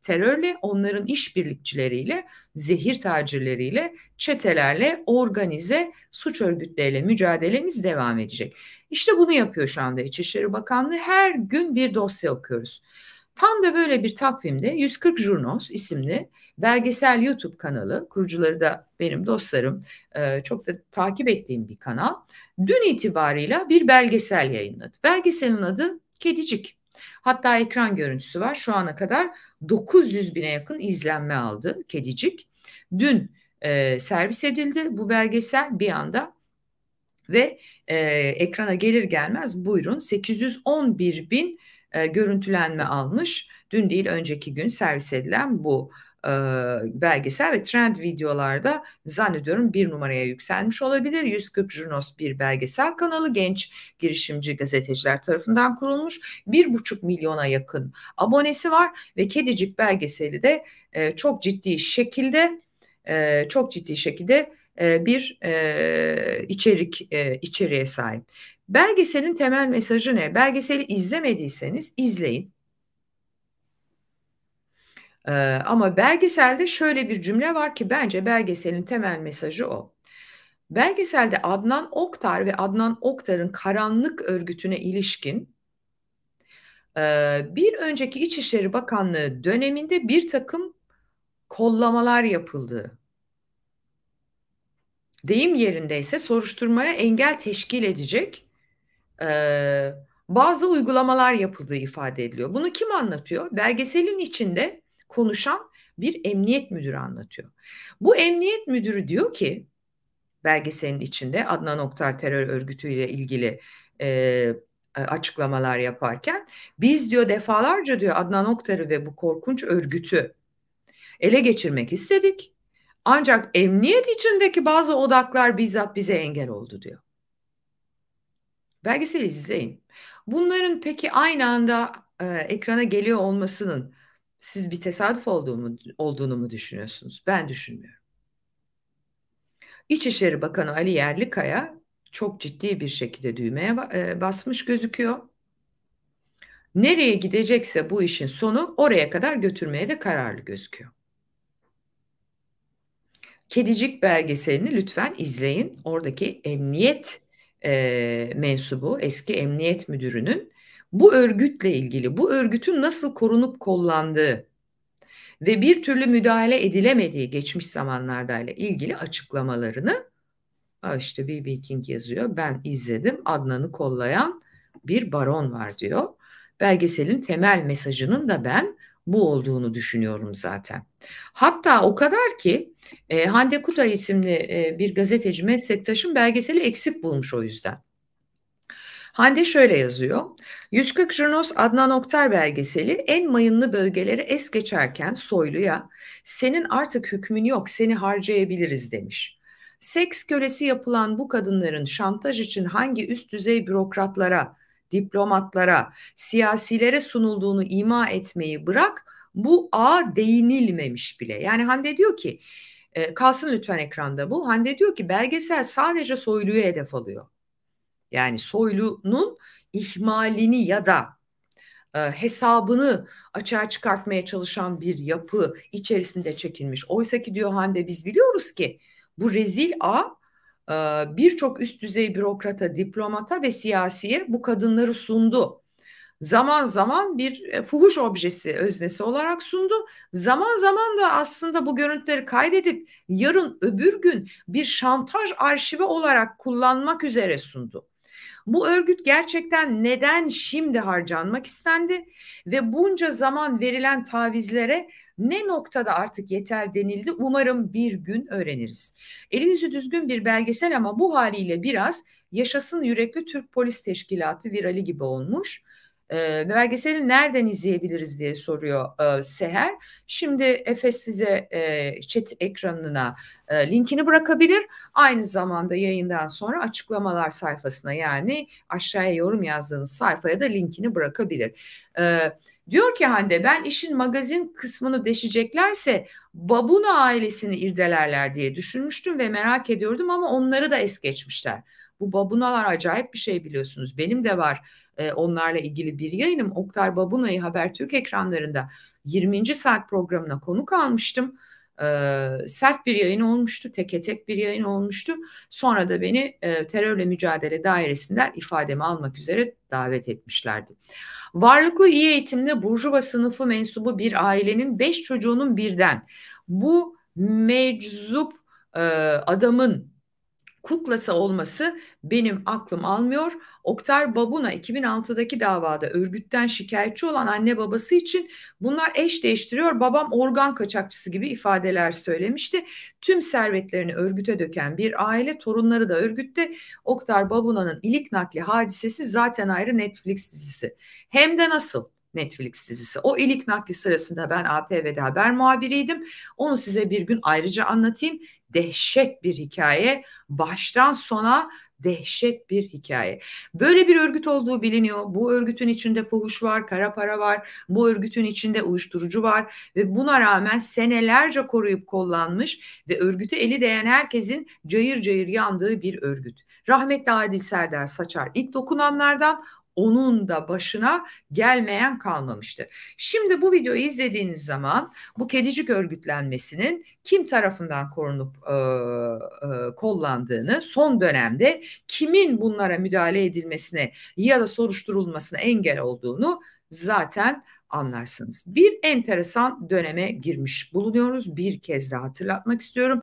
terörle, onların işbirlikçileriyle, zehir tacirleriyle, çetelerle, organize suç örgütleriyle mücadelemiz devam edecek. İşte bunu yapıyor şu anda İçişleri Bakanlığı. Her gün bir dosya okuyoruz. Tam da böyle bir takvimde 140 Jurnos isimli belgesel YouTube kanalı, kurucuları da benim dostlarım, e, çok da takip ettiğim bir kanal. Dün itibarıyla bir belgesel yayınladı. Belgeselin adı Kedicik. Hatta ekran görüntüsü var. Şu ana kadar 900 bine yakın izlenme aldı Kedicik. Dün e, servis edildi bu belgesel bir anda ve e, ekrana gelir gelmez buyurun 811 bin e, görüntülenme almış. Dün değil önceki gün servis edilen bu e, belgesel ve trend videolarda zannediyorum bir numaraya yükselmiş olabilir. 140 Junos bir belgesel kanalı genç girişimci gazeteciler tarafından kurulmuş. Bir buçuk milyona yakın abonesi var ve Kedicik belgeseli de e, çok ciddi şekilde e, çok ciddi şekilde e, bir e, içerik e, içeriğe sahip. Belgeselin temel mesajı ne? Belgeseli izlemediyseniz izleyin. Ee, ama belgeselde şöyle bir cümle var ki bence belgeselin temel mesajı o. Belgeselde Adnan Oktar ve Adnan Oktar'ın karanlık örgütüne ilişkin e, bir önceki İçişleri Bakanlığı döneminde bir takım kollamalar yapıldığı deyim yerindeyse soruşturmaya engel teşkil edecek e, bazı uygulamalar yapıldığı ifade ediliyor. Bunu kim anlatıyor? Belgeselin içinde konuşan bir emniyet müdürü anlatıyor. Bu emniyet müdürü diyor ki belgeselin içinde Adnan Oktar terör örgütüyle ilgili e, açıklamalar yaparken biz diyor defalarca diyor Adnan Oktar'ı ve bu korkunç örgütü ele geçirmek istedik. Ancak emniyet içindeki bazı odaklar bizzat bize engel oldu diyor. Belgeseli izleyin. Bunların peki aynı anda e, ekrana geliyor olmasının siz bir tesadüf olduğunu, olduğunu mu düşünüyorsunuz? Ben düşünmüyorum. İçişleri Bakanı Ali Yerlikaya çok ciddi bir şekilde düğmeye e, basmış gözüküyor. Nereye gidecekse bu işin sonu oraya kadar götürmeye de kararlı gözüküyor. Kedicik belgeselini lütfen izleyin. Oradaki emniyet e, mensubu, eski emniyet müdürünün bu örgütle ilgili, bu örgütün nasıl korunup kollandığı ve bir türlü müdahale edilemediği geçmiş zamanlarda ile ilgili açıklamalarını işte B.B. King yazıyor. Ben izledim. Adnan'ı kollayan bir baron var diyor. Belgeselin temel mesajının da ben bu olduğunu düşünüyorum zaten. Hatta o kadar ki e, Hande Kuta isimli e, bir gazeteci meslektaşım belgeseli eksik bulmuş o yüzden. Hande şöyle yazıyor. 140 Junos Adnan Oktar belgeseli en mayınlı bölgeleri es geçerken Soylu'ya senin artık hükmün yok seni harcayabiliriz demiş. Seks kölesi yapılan bu kadınların şantaj için hangi üst düzey bürokratlara, diplomatlara, siyasilere sunulduğunu ima etmeyi bırak bu a değinilmemiş bile. Yani Hande diyor ki e, kalsın lütfen ekranda bu. Hande diyor ki belgesel sadece soyluyu hedef alıyor yani soylunun ihmalini ya da e, hesabını açığa çıkartmaya çalışan bir yapı içerisinde çekilmiş. Oysa ki diyor Hande biz biliyoruz ki bu rezil a e, birçok üst düzey bürokrata, diplomata ve siyasiye bu kadınları sundu. Zaman zaman bir e, fuhuş objesi, öznesi olarak sundu. Zaman zaman da aslında bu görüntüleri kaydedip yarın öbür gün bir şantaj arşivi olarak kullanmak üzere sundu. Bu örgüt gerçekten neden şimdi harcanmak istendi ve bunca zaman verilen tavizlere ne noktada artık yeter denildi umarım bir gün öğreniriz. Eli yüzü düzgün bir belgesel ama bu haliyle biraz yaşasın yürekli Türk Polis Teşkilatı virali gibi olmuş. E, belgeseli nereden izleyebiliriz diye soruyor e, Seher. Şimdi Efe size e, chat ekranına e, linkini bırakabilir. Aynı zamanda yayından sonra açıklamalar sayfasına yani aşağıya yorum yazdığınız sayfaya da linkini bırakabilir. Evet. Diyor ki Hande ben işin magazin kısmını deşeceklerse Babuna ailesini irdelerler diye düşünmüştüm ve merak ediyordum ama onları da es geçmişler. Bu babunalar acayip bir şey biliyorsunuz. Benim de var e, onlarla ilgili bir yayınım. Oktar Babuna'yı Habertürk ekranlarında 20. saat programına konuk almıştım. E, sert bir yayın olmuştu, teke tek bir yayın olmuştu. Sonra da beni e, terörle mücadele dairesinden ifademi almak üzere davet etmişlerdi. Varlıklı iyi eğitimli burjuva sınıfı mensubu bir ailenin 5 çocuğunun birden bu meczup e, adamın kuklası olması benim aklım almıyor. Oktar Babuna 2006'daki davada örgütten şikayetçi olan anne babası için bunlar eş değiştiriyor. Babam organ kaçakçısı gibi ifadeler söylemişti. Tüm servetlerini örgüte döken bir aile torunları da örgütte. Oktar Babuna'nın ilik nakli hadisesi zaten ayrı Netflix dizisi. Hem de nasıl? Netflix dizisi. O ilik nakli sırasında ben ATV'de haber muhabiriydim. Onu size bir gün ayrıca anlatayım dehşet bir hikaye. Baştan sona dehşet bir hikaye. Böyle bir örgüt olduğu biliniyor. Bu örgütün içinde fuhuş var, kara para var. Bu örgütün içinde uyuşturucu var ve buna rağmen senelerce koruyup kollanmış ve örgüte eli değen herkesin cayır cayır yandığı bir örgüt. Rahmetli Adil Serdar Saçar ilk dokunanlardan onun da başına gelmeyen kalmamıştı. Şimdi bu videoyu izlediğiniz zaman bu kedicik örgütlenmesinin kim tarafından korunup e, e, kollandığını son dönemde kimin bunlara müdahale edilmesine ya da soruşturulmasına engel olduğunu zaten anlarsınız. Bir enteresan döneme girmiş bulunuyoruz. Bir kez daha hatırlatmak istiyorum.